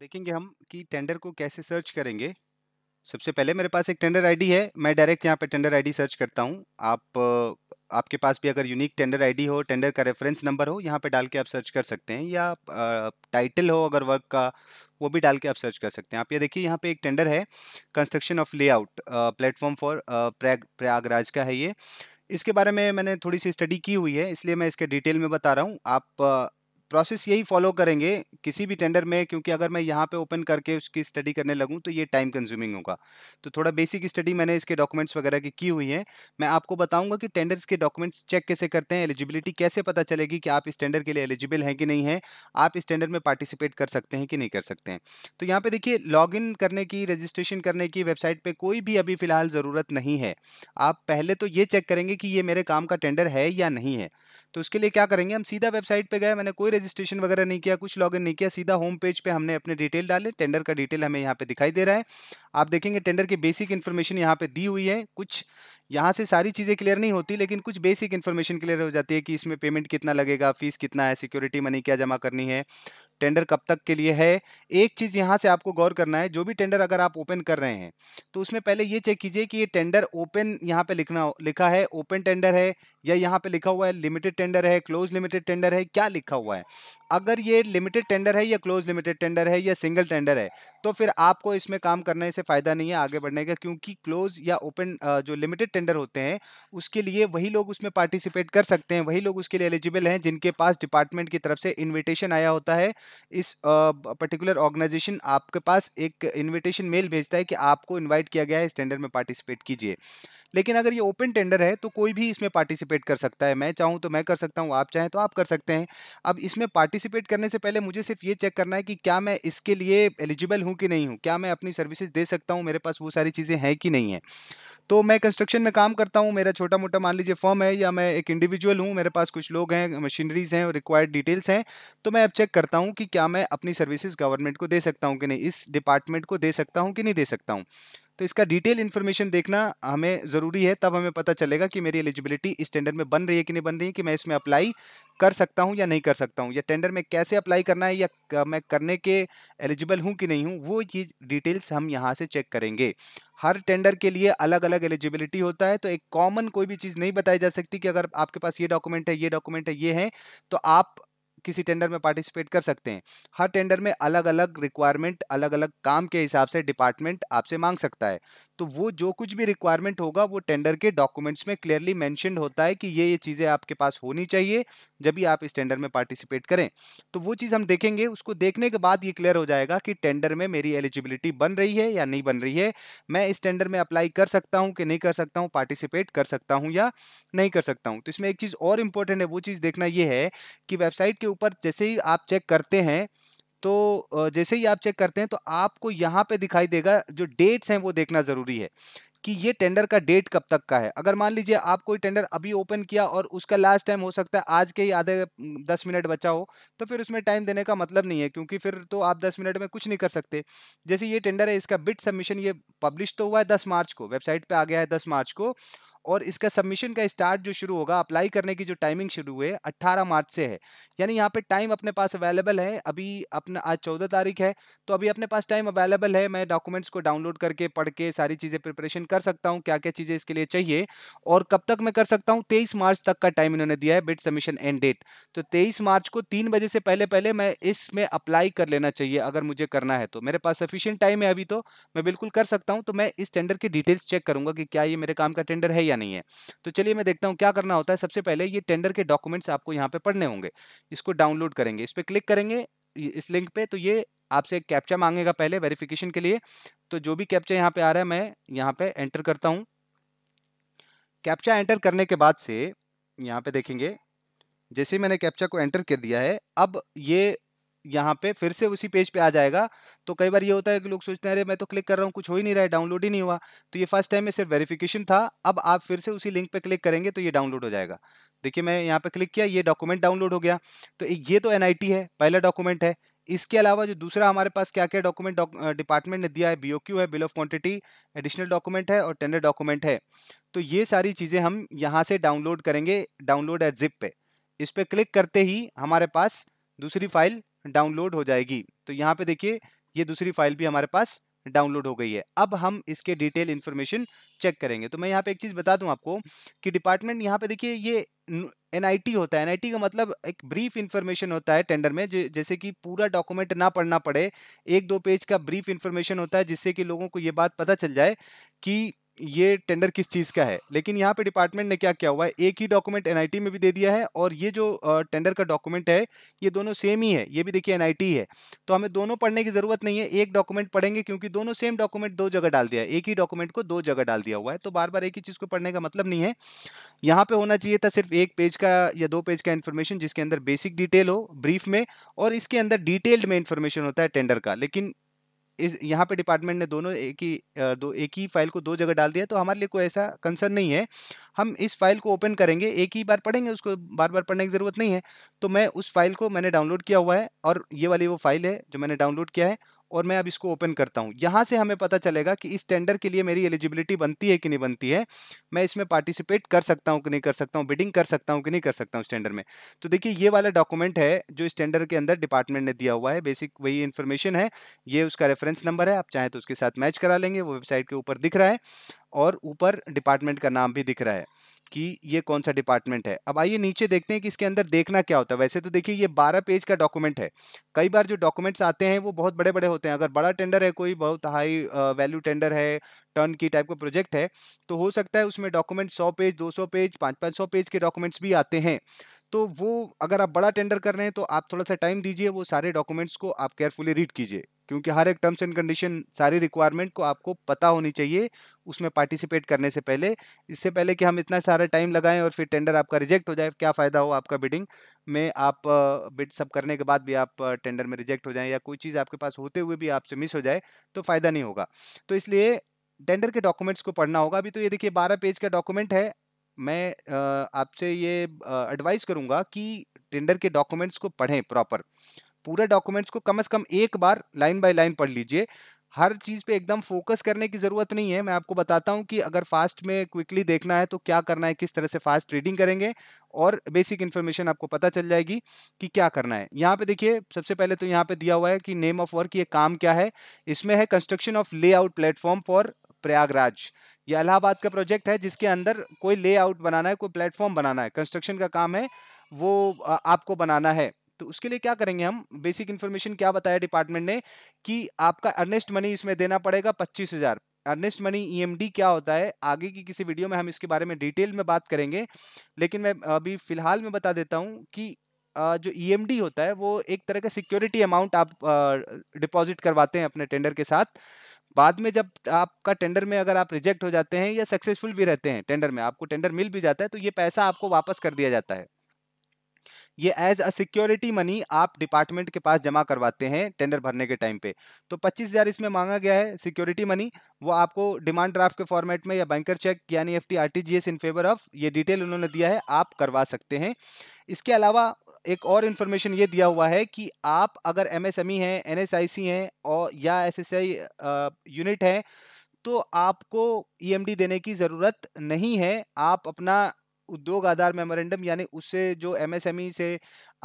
देखेंगे हम कि टेंडर को कैसे सर्च करेंगे सबसे पहले मेरे पास एक टेंडर आईडी है मैं डायरेक्ट यहाँ पे टेंडर आईडी सर्च करता हूँ आप आपके पास भी अगर यूनिक टेंडर आईडी हो टेंडर का रेफरेंस नंबर हो यहाँ पे डाल के आप सर्च कर सकते हैं या टाइटल हो अगर वर्क का वो भी डाल के आप सर्च कर सकते हैं आप ये देखिए यहाँ पे एक टेंडर है construction of layout platform for Prayag Prayagraj का है ये इसके बारे में मैंने थोड़ी सी स्टडी की हुई है इसलिए मैं इसके डिटेल में बता रहा हूँ आप प्रोसेस यही फॉलो करेंगे किसी भी टेंडर में क्योंकि अगर मैं यहाँ पे ओपन करके उसकी स्टडी करने लगूँ तो ये टाइम कंज्यूमिंग होगा तो थोड़ा बेसिक स्टडी मैंने इसके डॉक्यूमेंट्स वगैरह की की हुई है मैं आपको बताऊँगा कि टेंडर्स के डॉक्यूमेंट्स चेक कैसे करते हैं एलिजिबिलिटी कैसे पता चलेगी कि आप इस टेंडर के लिए एलिजिबल हैं कि नहीं है आप इस टेंडर में पार्टिसिपेट कर सकते हैं कि नहीं कर सकते हैं तो यहाँ पर देखिए लॉग करने की रजिस्ट्रेशन करने की वेबसाइट पर कोई भी अभी फिलहाल ज़रूरत नहीं है आप पहले तो ये चेक करेंगे कि ये मेरे काम का टेंडर है या नहीं है तो उसके लिए क्या करेंगे हम सीधा वेबसाइट पे गए मैंने कोई रजिस्ट्रेशन वगैरह नहीं किया कुछ लॉगिन नहीं किया सीधा होम पेज पे हमने अपने डिटेल डाले टेंडर का डिटेल हमें यहाँ पे दिखाई दे रहा है आप देखेंगे टेंडर की बेसिक इन्फॉर्मेशन यहाँ पे दी हुई है कुछ यहाँ से सारी चीज़ें क्लियर नहीं होती लेकिन कुछ बेसिक इन्फॉर्मेशन क्लियर हो जाती है कि इसमें पेमेंट कितना लगेगा फीस कितना है सिक्योरिटी मनी क्या जमा करनी है टेंडर कब तक के लिए है एक चीज़ यहाँ से आपको गौर करना है जो भी टेंडर अगर आप ओपन कर रहे हैं तो उसमें पहले ये चेक कीजिए कि ये टेंडर ओपन यहाँ पे लिखना लिखा है ओपन टेंडर है या यहाँ पे लिखा हुआ है लिमिटेड टेंडर है क्लोज लिमिटेड टेंडर है क्या लिखा हुआ है अगर ये लिमिटेड टेंडर है या क्लोज लिमिटेड टेंडर है या सिंगल टेंडर है तो फिर आपको इसमें काम करने से फ़ायदा नहीं है आगे बढ़ने का क्योंकि क्लोज या ओपन जो लिमिटेड टेंडर होते हैं उसके लिए वही लोग उसमें पार्टिसिपेट कर सकते हैं वही लोग उसके लिए एलिजिबल हैं जिनके पास डिपार्टमेंट की तरफ से इन्विटेशन आया होता है इस पर्टिकुलर ऑर्गेनाइजेशन आपके पास एक इन्विटेशन मेल भेजता है कि आपको इन्वाइट किया गया है इस टेंडर में पार्टिसिपेट कीजिए लेकिन अगर ये ओपन टेंडर है तो कोई भी इसमें पार्टिसिपेट कर सकता है मैं चाहूँ तो मैं कर सकता हूँ आप चाहें तो आप कर सकते हैं अब इसमें पार्टिसिपेट करने से पहले मुझे सिर्फ ये चेक करना है कि क्या मैं इसके लिए एलिजिबल हूँ हूँ कि नहीं हूँ क्या मैं अपनी सर्विसेज दे सकता हूँ मेरे पास वो सारी चीज़ें हैं कि नहीं है तो मैं कंस्ट्रक्शन में काम करता हूँ मेरा छोटा मोटा मान लीजिए फॉर्म है या मैं एक इंडिविजुअल हूँ मेरे पास कुछ लोग हैं मशीनरीज हैं रिक्वायर्ड डिटेल्स हैं तो मैं अब चेक करता हूँ कि क्या मैं अपनी सर्विसेज गवर्नमेंट को दे सकता हूँ कि नहीं इस डिपार्टमेंट को दे सकता हूँ कि नहीं दे सकता हूँ तो इसका डिटेल इन्फॉर्मेशन देखना हमें ज़रूरी है तब हमें पता चलेगा कि मेरी एलिजिबिलिटी इस टेंडर में बन रही है कि नहीं बन रही है कि मैं इसमें अप्लाई कर सकता हूँ या नहीं कर सकता हूँ या टेंडर में कैसे अप्लाई करना है या मैं करने के एलिजिबल हूँ कि नहीं हूँ वो ये डिटेल्स हम यहाँ से चेक करेंगे हर टेंडर के लिए अलग अलग एलिजिबिलिटी होता है तो एक कॉमन कोई भी चीज़ नहीं बताई जा सकती कि अगर आपके पास ये डॉक्यूमेंट है ये डॉक्यूमेंट है ये है तो आप किसी टेंडर में पार्टिसिपेट कर सकते हैं हर टेंडर में अलग अलग रिक्वायरमेंट अलग अलग काम के हिसाब से डिपार्टमेंट आपसे मांग सकता है तो वो जो कुछ भी रिक्वायरमेंट होगा वो टेंडर के डॉक्यूमेंट्स में क्लियरली मैंशन होता है कि ये ये चीज़ें आपके पास होनी चाहिए जब भी आप इस टेंडर में पार्टिसिपेट करें तो वो चीज़ हम देखेंगे उसको देखने के बाद ये क्लियर हो जाएगा कि टेंडर में मेरी एलिजिबिलिटी बन रही है या नहीं बन रही है मैं इस टेंडर में अप्लाई कर सकता हूँ कि नहीं कर सकता हूँ पार्टिसिपेट कर सकता हूँ या नहीं कर सकता हूँ तो इसमें एक चीज़ और इम्पोर्टेंट है वो चीज़ देखना ये है कि वेबसाइट के ऊपर जैसे ही आप चेक करते हैं तो जैसे ही आप चेक करते हैं तो आपको यहाँ पे दिखाई देगा जो डेट्स हैं वो देखना ज़रूरी है कि ये टेंडर का डेट कब तक का है अगर मान लीजिए आप कोई टेंडर अभी ओपन किया और उसका लास्ट टाइम हो सकता है आज के ही आधे दस मिनट बचा हो तो फिर उसमें टाइम देने का मतलब नहीं है क्योंकि फिर तो आप दस मिनट में कुछ नहीं कर सकते जैसे ये टेंडर है इसका बिट सबमिशन ये पब्लिश तो हुआ है दस मार्च को वेबसाइट पर आ गया है दस मार्च को और इसका सबमिशन का स्टार्ट जो शुरू होगा अप्लाई करने की जो टाइमिंग शुरू है 18 मार्च से है यानी यहाँ पे टाइम अपने पास अवेलेबल है अभी अपना आज चौदह तारीख है तो अभी अपने पास टाइम अवेलेबल है मैं डॉक्यूमेंट्स को डाउनलोड करके पढ़ के सारी चीज़ें प्रिपरेशन कर सकता हूँ क्या क्या चीज़ें इसके लिए चाहिए और कब तक मैं कर सकता हूँ तेईस मार्च तक का टाइम इन्होंने दिया है बिट सबमिशन एंड डेट तो तेईस मार्च को तीन बजे से पहले पहले मैं इसमें अप्लाई कर लेना चाहिए अगर मुझे करना है तो मेरे पास सफिशियंट टाइम है अभी तो मैं बिल्कुल कर सकता हूँ तो मैं इस टेंडर की डिटेल्स चेक करूंगा कि क्या ये मेरे काम का टेंडर है या नहीं है तो चलिए मैं देखता हूँ क्या करना होता है सबसे पहले ये टेंडर के डॉक्यूमेंट्स आपको यहाँ पे पढ़ने होंगे इसको डाउनलोड करेंगे इस पर क्लिक करेंगे इस लिंक पे तो ये आपसे एक कैप्चा मांगेगा पहले वेरिफिकेशन के लिए तो जो भी कैप्चा यहाँ पे आ रहा है मैं यहाँ पे एंटर करता हूँ कैप्चा एंटर करने के बाद से यहाँ पे देखेंगे जैसे मैंने कैप्चा को एंटर कर दिया है अब ये यहाँ पे फिर से उसी पेज पे आ जाएगा तो कई बार ये होता है कि लोग सोचते हैं अरे मैं तो क्लिक कर रहा हूँ कुछ हो ही नहीं रहा है डाउनलोड ही नहीं हुआ तो ये फर्स्ट टाइम में सिर्फ वेरिफिकेशन था अब आप फिर से उसी लिंक पे क्लिक करेंगे तो ये डाउनलोड हो जाएगा देखिए मैं यहाँ पे क्लिक किया ये डॉक्यूमेंट डाउनलोड हो गया तो ये तो एन है पहला डॉक्यूमेंट है इसके अलावा जो दूसरा हमारे पास क्या क्या डॉक्यूमेंट डिपार्टमेंट ने दिया है बीओक्यू है bill of quantity additional document है और टेंडर डॉक्यूमेंट है तो ये सारी चीज़ें हम यहाँ से डाउनलोड करेंगे डाउनलोड एट जिप पे इस पर क्लिक करते ही हमारे पास दूसरी फाइल डाउनलोड हो जाएगी तो यहाँ पे देखिए ये दूसरी फाइल भी हमारे पास डाउनलोड हो गई है अब हम इसके डिटेल इन्फॉर्मेशन चेक करेंगे तो मैं यहाँ पे एक चीज़ बता दूँ आपको कि डिपार्टमेंट यहाँ पे देखिए ये एनआईटी होता है एनआईटी का मतलब एक ब्रीफ इन्फॉर्मेशन होता है टेंडर में जैसे कि पूरा डॉक्यूमेंट ना पढ़ना पड़े एक दो पेज का ब्रीफ इन्फॉर्मेशन होता है जिससे कि लोगों को ये बात पता चल जाए कि ये टेंडर किस चीज़ का है लेकिन यहाँ पे डिपार्टमेंट ने क्या किया हुआ है एक ही डॉक्यूमेंट एनआईटी में भी दे दिया है और ये जो टेंडर का डॉक्यूमेंट है ये दोनों सेम ही है ये भी देखिए एनआईटी है तो हमें दोनों पढ़ने की ज़रूरत नहीं है एक डॉक्यूमेंट पढ़ेंगे क्योंकि दोनों सेम डॉक्यूमेंट दो जगह डाल दिया है एक ही डॉक्यूमेंट को दो जगह डाल दिया हुआ है तो बार बार एक ही चीज़ को पढ़ने का मतलब नहीं है यहाँ पर होना चाहिए था सिर्फ एक पेज का या दो पेज का इन्फॉर्मेशन जिसके अंदर बेसिक डिटेल हो ब्रीफ में और इसके अंदर डिटेल्ड में इन्फॉर्मेशन होता है टेंडर का लेकिन इस यहाँ पे डिपार्टमेंट ने दोनों एक ही दो एक ही फाइल को दो जगह डाल दिया तो हमारे लिए कोई ऐसा कंसर्न नहीं है हम इस फाइल को ओपन करेंगे एक ही बार पढ़ेंगे उसको बार बार पढ़ने की ज़रूरत नहीं है तो मैं उस फाइल को मैंने डाउनलोड किया हुआ है और ये वाली वो फाइल है जो मैंने डाउनलोड किया है और मैं अब इसको ओपन करता हूँ यहाँ से हमें पता चलेगा कि इस टेंडर के लिए मेरी एलिजिबिलिटी बनती है कि नहीं बनती है मैं इसमें पार्टिसिपेट कर सकता हूँ कि नहीं कर सकता हूँ बिडिंग कर सकता हूँ कि नहीं कर सकता हूँ स्टैंडर में तो देखिए ये वाला डॉक्यूमेंट है जो इस टेंडर के अंदर डिपार्टमेंट ने दिया हुआ है बेसिक वही इन्फॉर्मेशन है ये उसका रेफरेंस नंबर है आप चाहें तो उसके साथ मैच करा लेंगे वो वेबसाइट के ऊपर दिख रहा है और ऊपर डिपार्टमेंट का नाम भी दिख रहा है कि ये कौन सा डिपार्टमेंट है अब आइए नीचे देखते हैं कि इसके अंदर देखना क्या होता है वैसे तो देखिए ये बारह पेज का डॉक्यूमेंट है कई बार जो डॉक्यूमेंट्स आते हैं वो बहुत बड़े बड़े होते हैं अगर बड़ा टेंडर है कोई बहुत हाई वैल्यू टेंडर है टर्न की टाइप का प्रोजेक्ट है तो हो सकता है उसमें डॉक्यूमेंट सौ पेज दो सौ पेज पाँच पाँच सौ पेज के डॉक्यूमेंट्स भी आते हैं तो वो अगर आप बड़ा टेंडर कर रहे हैं तो आप थोड़ा सा टाइम दीजिए वो सारे डॉक्यूमेंट्स को आप केयरफुली रीड कीजिए क्योंकि हर एक टर्म्स एंड कंडीशन सारी रिक्वायरमेंट को आपको पता होनी चाहिए उसमें पार्टिसिपेट करने से पहले इससे पहले कि हम इतना सारा टाइम लगाएं और फिर टेंडर आपका रिजेक्ट हो जाए क्या फ़ायदा हो आपका बिडिंग में आप बिड सब करने के बाद भी आप टेंडर में रिजेक्ट हो जाएँ या कोई चीज़ आपके पास होते हुए भी आपसे मिस हो जाए तो फ़ायदा नहीं होगा तो इसलिए टेंडर के डॉक्यूमेंट्स को पढ़ना होगा अभी तो ये देखिए बारह पेज का डॉक्यूमेंट है मैं आपसे ये एडवाइस करूँगा कि टेंडर के डॉक्यूमेंट्स को पढ़ें प्रॉपर पूरे डॉक्यूमेंट्स को कम से कम एक बार लाइन बाय लाइन पढ़ लीजिए हर चीज़ पे एकदम फोकस करने की ज़रूरत नहीं है मैं आपको बताता हूँ कि अगर फास्ट में क्विकली देखना है तो क्या करना है किस तरह से फास्ट ट्रेडिंग करेंगे और बेसिक इन्फॉर्मेशन आपको पता चल जाएगी कि क्या करना है यहाँ पे देखिए सबसे पहले तो यहाँ पे दिया हुआ है कि नेम ऑफ वर्क ये काम क्या है इसमें है construction of layout platform for Prayagraj ये इलाहाबाद का प्रोजेक्ट है जिसके अंदर कोई लेआउट बनाना है कोई प्लेटफॉर्म बनाना है कंस्ट्रक्शन का काम है वो आपको बनाना है तो उसके लिए क्या करेंगे हम बेसिक इन्फॉर्मेशन क्या बताया डिपार्टमेंट ने कि आपका अर्नेस्ट मनी इसमें देना पड़ेगा पच्चीस हजार अर्नेस्ट मनी ईएमडी क्या होता है आगे की किसी वीडियो में हम इसके बारे में डिटेल में बात करेंगे लेकिन मैं अभी फिलहाल में बता देता हूँ कि जो ईएमडी e होता है वो एक तरह का सिक्योरिटी अमाउंट आप डिपॉजिट करवाते हैं अपने टेंडर के साथ बाद में जब आपका टेंडर में अगर आप रिजेक्ट हो जाते हैं या सक्सेसफुल भी रहते हैं टेंडर में आपको टेंडर मिल भी जाता है तो ये पैसा आपको वापस कर दिया जाता है ये एज अ सिक्योरिटी मनी आप डिपार्टमेंट के पास जमा करवाते हैं टेंडर भरने के टाइम पे तो पच्चीस हज़ार इसमें मांगा गया है सिक्योरिटी मनी वो आपको डिमांड ड्राफ्ट के फॉर्मेट में या बैंकर चेक यानी F T R T G S in favour of ये डिटेल उन्होंने दिया है आप करवा सकते हैं इसके अलावा एक और इन्फॉर्मेशन ये दिया हुआ है कि आप अगर एम एस एम ई हैं एन एस आई सी हैं और या एस एस आई यूनिट हैं तो आपको ई एम डी देने की ज़रूरत नहीं है आप अपना उद्योग आधार मेमोरेंडम यानी उससे जो एमएसएमई e से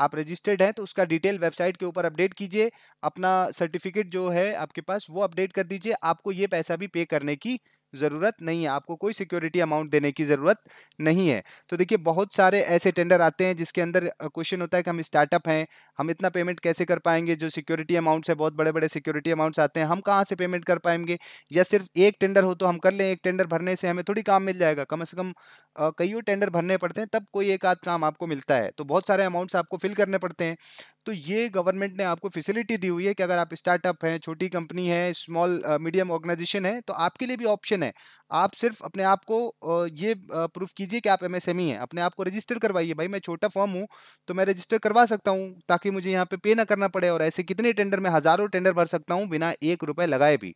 आप रजिस्टर्ड हैं तो उसका डिटेल वेबसाइट के ऊपर अपडेट कीजिए अपना सर्टिफिकेट जो है आपके पास वो अपडेट कर दीजिए आपको ये पैसा भी पे करने की ज़रूरत नहीं है आपको कोई सिक्योरिटी अमाउंट देने की ज़रूरत नहीं है तो देखिए बहुत सारे ऐसे टेंडर आते हैं जिसके अंदर क्वेश्चन होता है कि हम स्टार्टअप हैं हम इतना पेमेंट कैसे कर पाएंगे जो सिक्योरिटी अमाउंट्स है बहुत बड़े बड़े सिक्योरिटी अमाउंट्स आते हैं हम कहाँ से पेमेंट कर पाएंगे या सिर्फ एक टेंडर हो तो हम कर लें एक टेंडर भरने से हमें थोड़ी काम मिल जाएगा कम से कम कईयों टेंडर भरने पड़ते हैं तब कोई एक आध काम आपको मिलता है तो बहुत सारे अमाउंट्स आपको फिल करने पड़ते हैं तो ये गवर्नमेंट ने आपको फैसिलिटी दी हुई है कि अगर आप स्टार्टअप हैं छोटी कंपनी है स्मॉल मीडियम ऑर्गेनाइजेशन है तो आपके लिए भी ऑप्शन है आप सिर्फ अपने आप को ये प्रूफ कीजिए कि आप एम एस e हैं अपने आप को रजिस्टर करवाइए भाई मैं छोटा फॉर्म हूँ तो मैं रजिस्टर करवा सकता हूँ ताकि मुझे यहाँ पे पे ना करना पड़े और ऐसे कितने टेंडर में हज़ारों टेंडर भर सकता हूँ बिना एक रुपये लगाए भी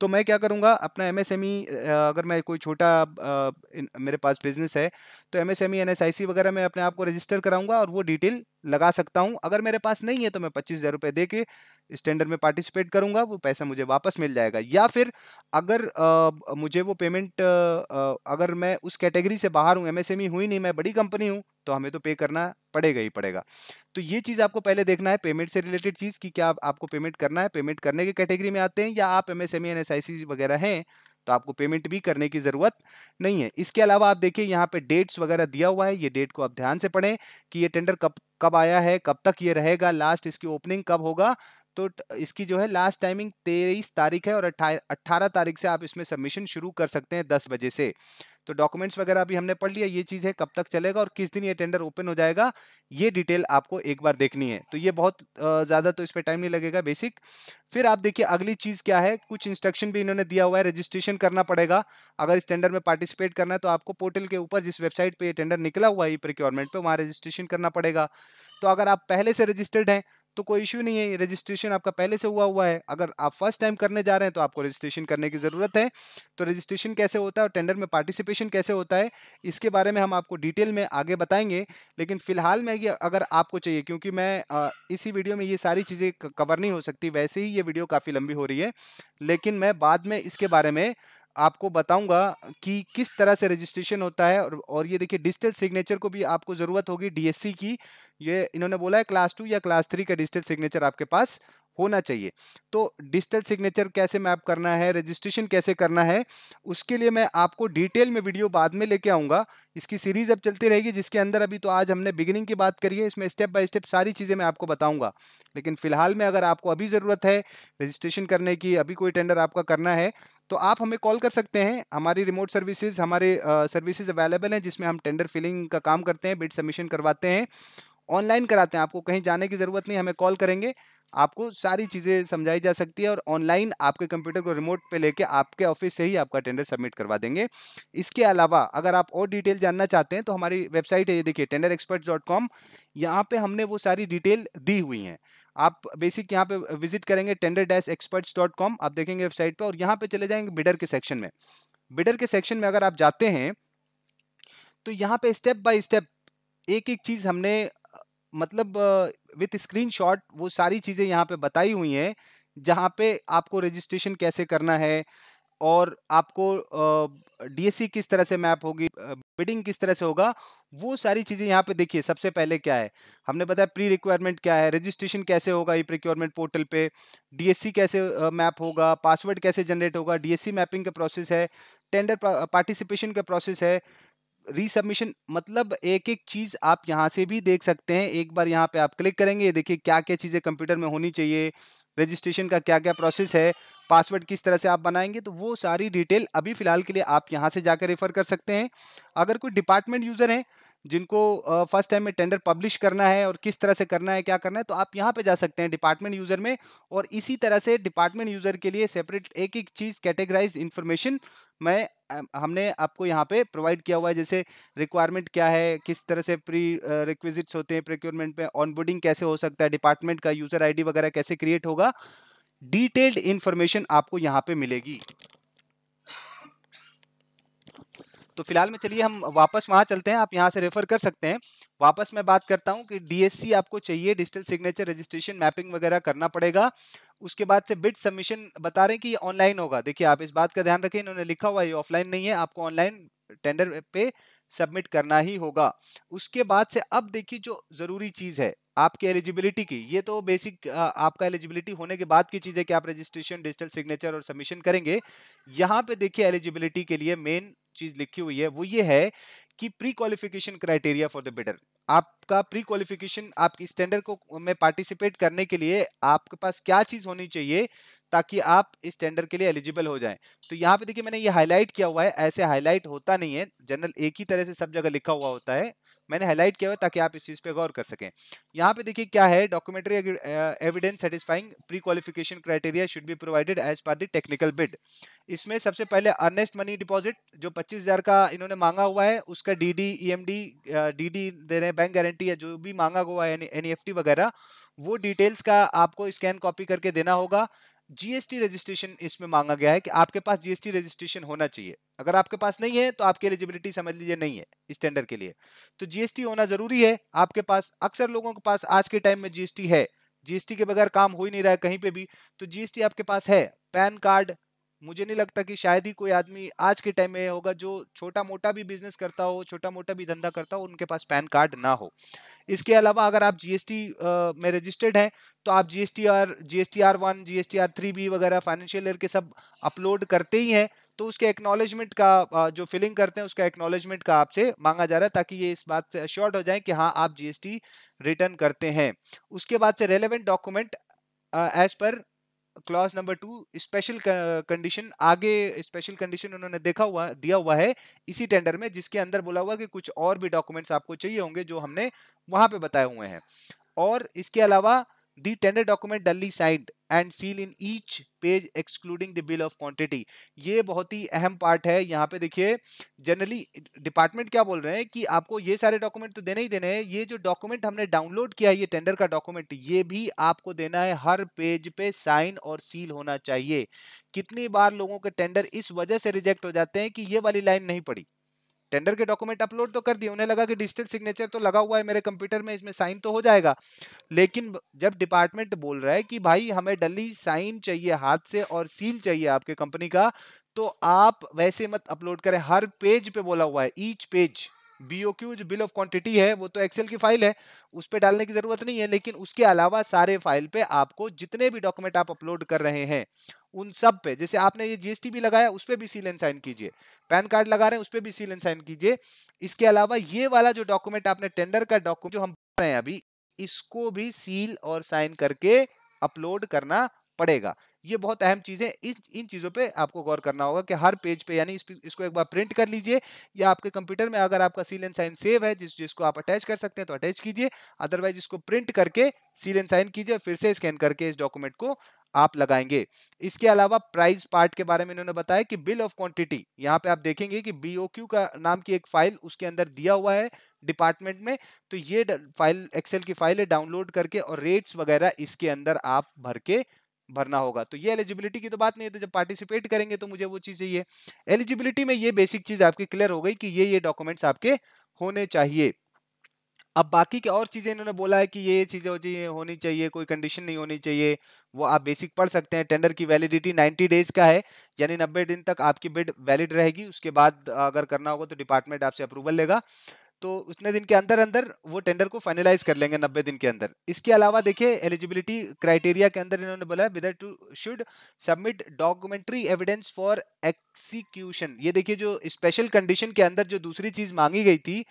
तो मैं क्या करूँगा अपना एम e, अगर मैं कोई छोटा मेरे पास बिजनेस है तो एम एस e, वगैरह में अपने आप को रजिस्टर कराऊंगा और वो डिटेल लगा सकता हूँ अगर मेरे पास नहीं है तो मैं पच्चीस हज़ार रुपये दे के स्टैंडर्ड में पार्टिसिपेट करूँगा वो पैसा मुझे वापस मिल जाएगा या फिर अगर आ, मुझे वो पेमेंट आ, अगर मैं उस कैटेगरी से बाहर हूँ एमएसएमई हुई नहीं मैं बड़ी कंपनी हूँ तो हमें तो पे करना पड़ेगा ही पड़ेगा तो ये चीज़ आपको पहले देखना है पेमेंट से रिलेटेड चीज़ कि क्या आपको पेमेंट करना है पेमेंट करने के कैटेगरी में आते हैं या आप एम एस वगैरह हैं तो आपको पेमेंट भी करने की ज़रूरत नहीं है इसके अलावा आप देखिए यहाँ पे डेट्स वगैरह दिया हुआ है ये डेट को आप ध्यान से पढ़ें कि ये टेंडर कब कब आया है कब तक ये रहेगा लास्ट इसकी ओपनिंग कब होगा तो इसकी जो है लास्ट टाइमिंग तेईस तारीख है और अट्ठारह तारीख से आप इसमें सबमिशन शुरू कर सकते हैं दस बजे से तो डॉक्यूमेंट्स वगैरह भी हमने पढ़ लिया ये चीज़ है कब तक चलेगा और किस दिन ये टेंडर ओपन हो जाएगा ये डिटेल आपको एक बार देखनी है तो ये बहुत ज़्यादा तो इस पर टाइम नहीं लगेगा बेसिक फिर आप देखिए अगली चीज़ क्या है कुछ इंस्ट्रक्शन भी इन्होंने दिया हुआ है रजिस्ट्रेशन करना पड़ेगा अगर इस टेंडर में पार्टिसिपेट करना है तो आपको पोर्टल के ऊपर जिस वेबसाइट पर यह टेंडर निकला हुआ है प्रिक्योरमेंट पर वहाँ रजिस्ट्रेशन करना पड़ेगा तो अगर आप पहले से रजिस्टर्ड हैं तो कोई इशू नहीं है रजिस्ट्रेशन आपका पहले से हुआ हुआ है अगर आप फर्स्ट टाइम करने जा रहे हैं तो आपको रजिस्ट्रेशन करने की ज़रूरत है तो रजिस्ट्रेशन कैसे होता है और टेंडर में पार्टिसिपेशन कैसे होता है इसके बारे में हम आपको डिटेल में आगे बताएंगे लेकिन फिलहाल में ये अगर आपको चाहिए क्योंकि मैं इसी वीडियो में ये सारी चीज़ें कवर नहीं हो सकती वैसे ही ये वीडियो काफ़ी लंबी हो रही है लेकिन मैं बाद में इसके बारे में आपको बताऊंगा कि किस तरह से रजिस्ट्रेशन होता है और और ये देखिए डिजिटल सिग्नेचर को भी आपको ज़रूरत होगी डीएससी की ये इन्होंने बोला है क्लास टू या क्लास थ्री का डिजिटल सिग्नेचर आपके पास होना चाहिए तो डिजिटल सिग्नेचर कैसे मैप करना है रजिस्ट्रेशन कैसे करना है उसके लिए मैं आपको डिटेल में वीडियो बाद में लेके आऊँगा इसकी सीरीज़ अब चलती रहेगी जिसके अंदर अभी तो आज हमने बिगिनिंग की बात करी है इसमें स्टेप बाय स्टेप सारी चीज़ें मैं आपको बताऊँगा लेकिन फिलहाल में अगर आपको अभी ज़रूरत है रजिस्ट्रेशन करने की अभी कोई टेंडर आपका करना है तो आप हमें कॉल कर सकते हैं हमारी रिमोट सर्विसेज हमारे सर्विसेज अवेलेबल हैं जिसमें हम टेंडर फिलिंग का काम करते हैं बिट सबमिशन करवाते हैं ऑनलाइन कराते हैं आपको कहीं जाने की ज़रूरत नहीं हमें कॉल करेंगे आपको सारी चीज़ें समझाई जा सकती है और ऑनलाइन आपके कंप्यूटर को रिमोट पे लेके आपके ऑफिस से ही आपका टेंडर सबमिट करवा देंगे इसके अलावा अगर आप और डिटेल जानना चाहते हैं तो हमारी वेबसाइट है ये देखिए टेंडर एक्सपर्ट डॉट कॉम यहाँ पर हमने वो सारी डिटेल दी हुई हैं आप बेसिक यहाँ पे विजिट करेंगे tender dash experts dot com आप देखेंगे वेबसाइट पर और यहाँ पे चले जाएंगे बिडर के सेक्शन में बिडर के सेक्शन में अगर आप जाते हैं तो यहाँ पे स्टेप बाय स्टेप एक एक चीज़ हमने मतलब विथ शॉट वो सारी चीज़ें यहाँ पे बताई हुई हैं जहाँ पे आपको रजिस्ट्रेशन कैसे करना है और आपको डीएससी किस तरह से मैप होगी बिडिंग किस तरह से होगा वो सारी चीज़ें यहाँ पे देखिए सबसे पहले क्या है हमने बताया प्री रिक्वायरमेंट क्या है रजिस्ट्रेशन कैसे होगा ई प्रिक्योरमेंट पोर्टल पे डीएससी कैसे मैप होगा पासवर्ड कैसे जनरेट होगा डीएससी मैपिंग का प्रोसेस है टेंडर पार्टिसिपेशन का प्रोसेस है रीसबमिशन मतलब एक एक चीज़ आप यहाँ से भी देख सकते हैं एक बार यहाँ पे आप क्लिक करेंगे देखिए क्या क्या चीज़ें कंप्यूटर में होनी चाहिए रजिस्ट्रेशन का क्या क्या प्रोसेस है पासवर्ड किस तरह से आप बनाएंगे तो वो सारी डिटेल अभी फ़िलहाल के लिए आप यहाँ से जाकर रेफ़र कर सकते हैं अगर कोई डिपार्टमेंट यूज़र हैं जिनको फर्स्ट टाइम में टेंडर पब्लिश करना है और किस तरह से करना है क्या करना है तो आप यहाँ पे जा सकते हैं डिपार्टमेंट यूज़र में और इसी तरह से डिपार्टमेंट यूज़र के लिए सेपरेट एक एक चीज़ कैटेगराइज इन्फॉर्मेशन मैं हमने आपको यहाँ पे प्रोवाइड किया हुआ है जैसे रिक्वायरमेंट क्या है किस तरह से प्री रिक्विजिट्स होते हैं प्रिक्योरमेंट पे ऑनबोर्डिंग कैसे हो सकता है डिपार्टमेंट का यूज़र आईडी वगैरह कैसे क्रिएट होगा डिटेल्ड इंफॉर्मेशन आपको यहाँ पे मिलेगी तो फिलहाल में चलिए हम वापस वहां चलते हैं आप यहाँ से रेफर कर सकते हैं वापस मैं बात करता हूँ कि डीएससी आपको चाहिए डिजिटल सिग्नेचर रजिस्ट्रेशन मैपिंग वगैरह करना पड़ेगा उसके बाद से बिट सबमिशन बता रहे हैं कि ये ऑनलाइन होगा देखिए आप इस बात का ध्यान रखें इन्होंने लिखा हुआ है ये ऑफलाइन नहीं है आपको ऑनलाइन टेंडर पे सबमिट करना ही होगा उसके बाद से अब देखिए जो ज़रूरी चीज़ है आपकी एलिजिबिलिटी की ये तो बेसिक आपका एलिजिबिलिटी होने के बाद की चीज़ है कि आप रजिस्ट्रेशन डिजिटल सिग्नेचर और सबमिशन करेंगे यहाँ पे देखिए एलिजिबिलिटी के लिए मेन चीज़ लिखी हुई है वो ये है कि pre qualification criteria for the bidder आपका प्री क्वालिफिकेशन आपकी स्टैंडर्ड को में पार्टिसिपेट करने के लिए आपके पास क्या चीज होनी चाहिए ताकि आप इस टेंडर के लिए एलिजिबल हो जाएं तो यहाँ पे देखिए मैंने ये हाईलाइट किया हुआ है ऐसे हाईलाइट होता नहीं है जनरल एक ही तरह से सब जगह लिखा हुआ होता है मैंने हाईलाइट किया हुआ ताकि आप इस चीज़ पे गौर कर सकें यहाँ पे देखिए क्या है documentary evidence satisfying pre qualification criteria should be provided as per the technical bid इसमें सबसे पहले अर्नेस्ट मनी डिपॉजिट जो पच्चीस हज़ार का इन्होंने मांगा हुआ है उसका D D E M D D D दे रहे हैं बैंक गारंटी या जो भी मांगा हुआ है एन ई एफ टी वगैरह वो डिटेल्स का आपको स्कैन कॉपी करके देना होगा जीएसटी रजिस्ट्रेशन इसमें मांगा गया है कि आपके पास जीएसटी रजिस्ट्रेशन होना चाहिए अगर आपके पास नहीं है तो आपकी एलिजिबिलिटी समझ लीजिए नहीं है स्टैंडर्ड के लिए तो जीएसटी होना जरूरी है आपके पास अक्सर लोगों के पास आज के टाइम में जीएसटी है जीएसटी के बगैर काम हो ही नहीं रहा है कहीं पे भी तो जीएसटी आपके पास है पैन कार्ड मुझे नहीं लगता कि शायद ही कोई आदमी आज के टाइम में होगा जो छोटा मोटा भी बिजनेस करता हो छोटा मोटा भी धंधा करता हो उनके पास पैन कार्ड ना हो इसके अलावा अगर आप जीएसटी में रजिस्टर्ड हैं तो आप GST R GST R one T R three B वगैरह फाइनेंशियल ईयर के सब अपलोड करते ही हैं तो उसके एक्नॉलेजमेंट का जो फिलिंग करते हैं उसका एक्नॉलेजमेंट का आपसे मांगा जा रहा है ताकि ये इस बात से अश्योर्ड हो जाए कि हाँ आप जीएसटी रिटर्न करते हैं उसके बाद से relevant document as per clause number two special condition आगे स्पेशल कंडीशन उन्होंने देखा हुआ दिया हुआ है इसी टेंडर में जिसके अंदर बोला हुआ कि कुछ और भी डॉक्यूमेंट्स आपको चाहिए होंगे जो हमने वहां पे बताए हुए हैं और इसके अलावा the tender document duly signed and seal in each page excluding the bill of quantity ये बहुत ही अहम पार्ट है यहाँ पे देखिए जनरली डिपार्टमेंट क्या बोल रहे हैं कि आपको ये सारे डॉक्यूमेंट तो देने ही देने हैं ये जो डॉक्यूमेंट हमने डाउनलोड किया है ये टेंडर का डॉक्यूमेंट ये भी आपको देना है हर पेज पे साइन और सील होना चाहिए कितनी बार लोगों के टेंडर इस वजह से रिजेक्ट हो जाते हैं कि ये वाली लाइन नहीं पड़ी टेंडर के डॉक्यूमेंट अपलोड तो कर दिए उन्हें लगा कि डिजिटल सिग्नेचर तो लगा हुआ है मेरे कंप्यूटर में इसमें साइन तो हो जाएगा लेकिन जब डिपार्टमेंट बोल रहा है कि भाई हमें डली साइन चाहिए हाथ से और सील चाहिए आपके कंपनी का तो आप वैसे मत अपलोड करें हर पेज पे बोला हुआ है ईच पेज BOQ जो बिल ऑफ क्वांटिटी है वो तो एक्सेल की फाइल है उस पर डालने की जरूरत नहीं है लेकिन उसके अलावा सारे फाइल पे आपको जितने भी डॉक्यूमेंट आप अपलोड कर रहे हैं उन सब पे जैसे आपने ये जीएसटी भी लगाया उस पर भी सील एंड साइन कीजिए पैन कार्ड लगा रहे हैं उस पर भी सील एंड साइन कीजिए इसके अलावा ये वाला जो डॉक्यूमेंट आपने टेंडर का डॉक्यूमेंट जो हम रहे हैं अभी इसको भी सील और साइन करके अपलोड करना पड़ेगा ये बहुत अहम चीजें इस इन चीजों पे आपको गौर करना होगा कि हर पेज पे यानी इस, इसको एक बार प्रिंट कर लीजिए या आपके कंप्यूटर में अगर आपका सील एंड साइन सेव है जिस जिसको आप अटैच कर सकते हैं तो अटैच कीजिए अदरवाइज इसको प्रिंट करके सील एंड साइन कीजिए फिर से स्कैन करके इस डॉक्यूमेंट को आप लगाएंगे इसके अलावा प्राइस पार्ट के बारे में इन्होंने बताया कि बिल ऑफ क्वांटिटी यहाँ पे आप देखेंगे कि क्यू का नाम की एक फाइल उसके अंदर दिया हुआ है डिपार्टमेंट में तो ये फाइल एक्सेल की फाइल है डाउनलोड करके और रेट्स वगैरह इसके अंदर आप भर के भरना होगा तो ये एलिजिबिलिटी की तो बात नहीं है तो जब पार्टिसिपेट करेंगे तो मुझे वो चीज़ चाहिए एलिजिबिलिटी में ये बेसिक चीज़ आपकी क्लियर हो गई कि ये ये डॉक्यूमेंट्स आपके होने चाहिए अब बाकी के और चीज़ें इन्होंने बोला है कि ये चीज़ें हो चाहिए होनी चाहिए कोई कंडीशन नहीं होनी चाहिए वो आप बेसिक पढ़ सकते हैं टेंडर की वैलिडिटी 90 डेज का है यानी 90 दिन तक आपकी बिड वैलिड रहेगी उसके बाद अगर करना होगा तो डिपार्टमेंट आपसे अप्रूवल लेगा तो उतने दिन के अंदर अंदर वो टेंडर को फाइनलाइज कर लेंगे नब्बे दिन के अंदर इसके अलावा देखिए एलिजिबिलिटी क्राइटेरिया के अंदर इन्होंने बोला whether to should submit documentary evidence for execution ये देखिए जो स्पेशल कंडीशन के अंदर जो दूसरी चीज मांगी गई थी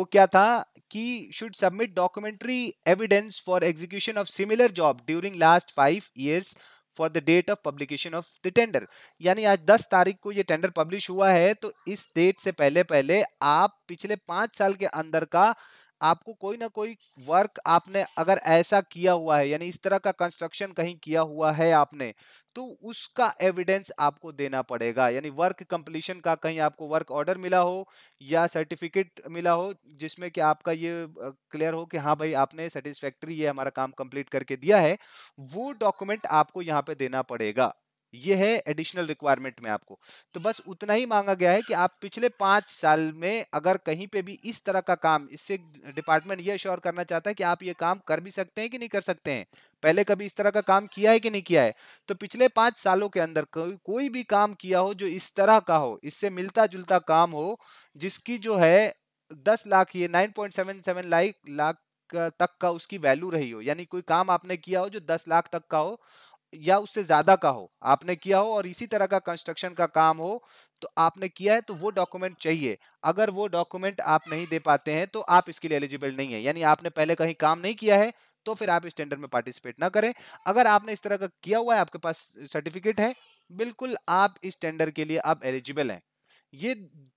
वो क्या था कि should submit documentary evidence for execution of similar job during last five years for the date of publication of the tender यानी आज 10 तारीख को ये टेंडर पब्लिश हुआ है तो इस डेट से पहले पहले आप पिछले पांच साल के अंदर का आपको कोई ना कोई वर्क आपने अगर ऐसा किया हुआ है यानी इस तरह का कंस्ट्रक्शन कहीं किया हुआ है आपने तो उसका एविडेंस आपको देना पड़ेगा यानी वर्क कंप्लीशन का कहीं आपको वर्क ऑर्डर मिला हो या सर्टिफिकेट मिला हो जिसमें कि आपका ये क्लियर हो कि हाँ भाई आपने सेटिस्फैक्ट्री ये हमारा काम कंप्लीट करके दिया है वो डॉक्यूमेंट आपको यहाँ पे देना पड़ेगा ये है एडिशनल रिक्वायरमेंट में आपको तो बस हम्म। उतना ही मांगा गया है कि आप पिछले पाँच साल में अगर कहीं पे भी इस तरह का काम इससे डिपार्टमेंट ये श्योर करना चाहता है कि आप ये काम कर भी सकते हैं कि नहीं कर सकते हैं पहले कभी इस तरह का काम किया है कि नहीं किया है तो पिछले पाँच सालों के अंदर को, कोई भी काम किया हो जो इस तरह का हो इससे मिलता जुलता काम हो जिसकी जो है दस लाख ये nine point seven seven lakh lakh तक का उसकी वैल्यू रही हो यानी कोई काम आपने किया हो जो दस लाख तक का हो या उससे ज्यादा का हो आपने किया हो और इसी तरह का कंस्ट्रक्शन का काम हो तो आपने किया है तो वो डॉक्यूमेंट चाहिए अगर वो डॉक्यूमेंट आप नहीं दे पाते हैं तो आप इसके लिए एलिजिबल नहीं है यानी आपने पहले कहीं काम नहीं किया है तो फिर आप इस टेंडर में पार्टिसिपेट ना करें अगर आपने इस तरह का किया हुआ है आपके पास सर्टिफिकेट है बिल्कुल आप इस टेंडर के लिए आप एलिजिबल हैं ये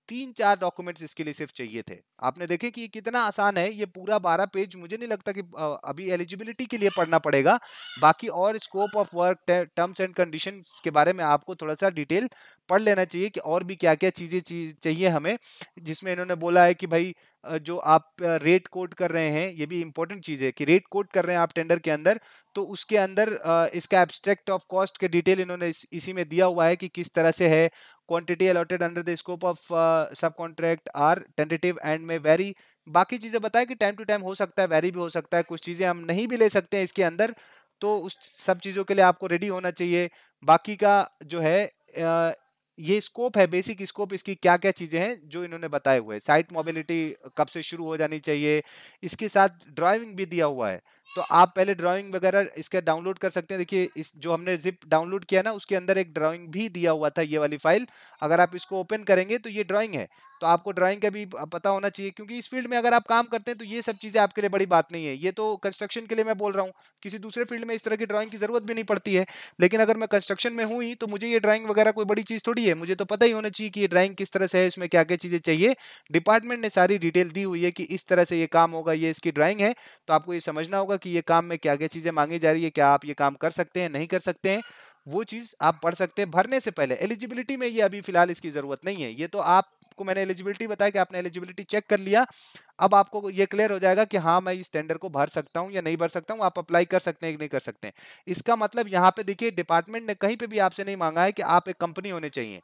तीन चार डॉक्यूमेंट्स इसके लिए सिर्फ चाहिए थे आपने देखे कि ये कितना आसान है ये पूरा बारह पेज मुझे नहीं लगता कि अभी एलिजिबिलिटी के लिए पढ़ना पड़ेगा बाकी और scope of work terms and condition के बारे में आपको थोड़ा सा डिटेल पढ़ लेना चाहिए कि और भी क्या क्या चीज़ें चाहिए हमें जिसमें इन्होंने बोला है कि भाई जो आप रेट कोट कर रहे हैं ये भी इंपॉर्टेंट चीज़ है कि रेट कोट कर रहे हैं आप टेंडर के अंदर तो उसके अंदर इसका एब्स्ट्रैक्ट ऑफ कॉस्ट के डिटेल इन्होंने इसी में दिया हुआ है कि किस तरह से है quantity allotted under the scope of sub contract are tentative and may vary बाकी चीज़ें बताएं कि टाइम टू टाइम हो सकता है वेरी भी हो सकता है कुछ चीज़ें हम नहीं भी ले सकते हैं इसके अंदर तो उस सब चीज़ों के लिए आपको रेडी होना चाहिए बाकी का जो है ये स्कोप है बेसिक स्कोप इसकी क्या क्या चीज़ें हैं जो इन्होंने बताए हुए साइट मोबिलिटी कब से शुरू हो जानी चाहिए इसके साथ ड्राइविंग भी दिया हुआ है तो आप पहले ड्राइंग वगैरह इसका डाउनलोड कर सकते हैं देखिए इस जो हमने जिप डाउनलोड किया ना उसके अंदर एक ड्राइंग भी दिया हुआ था ये वाली फाइल अगर आप इसको ओपन करेंगे तो ये ड्राइंग है तो आपको ड्राइंग का भी पता होना चाहिए क्योंकि इस फील्ड में अगर आप काम करते हैं तो ये सब चीज़ें आपके लिए बड़ी बात नहीं है ये तो कंस्ट्रक्शन के लिए मैं बोल रहा हूँ किसी दूसरे फील्ड में इस तरह की ड्राइंग की जरूरत भी नहीं पड़ती है लेकिन अगर मैं कंस्ट्रक्शन में हूँ ही तो मुझे ये ड्राइंग वगैरह कोई बड़ी चीज़ थोड़ी है मुझे तो पता ही होना चाहिए कि ये ड्राइंग किस तरह से है इसमें क्या क्या चीज़ें चाहिए डिपार्टमेंट ने सारी डिटेल दी हुई है कि इस तरह से ये काम होगा ये इसकी ड्राइंग है तो आपको ये समझना होगा पढ़ूंगा कि ये काम में क्या क्या चीजें मांगी जा रही है क्या आप ये काम कर सकते हैं नहीं कर सकते हैं वो चीज आप पढ़ सकते हैं भरने से पहले एलिजिबिलिटी में ये अभी फिलहाल इसकी जरूरत नहीं है ये तो आपको मैंने एलिजिबिलिटी बताया कि आपने एलिजिबिलिटी चेक कर लिया अब आपको ये क्लियर हो जाएगा कि हाँ मैं इस टेंडर को भर सकता हूँ या नहीं भर सकता हूँ आप अप्लाई कर सकते हैं कि नहीं कर सकते हैं इसका मतलब यहाँ पे देखिए डिपार्टमेंट ने कहीं पे भी आपसे नहीं मांगा है कि आप एक कंपनी होने चाहिए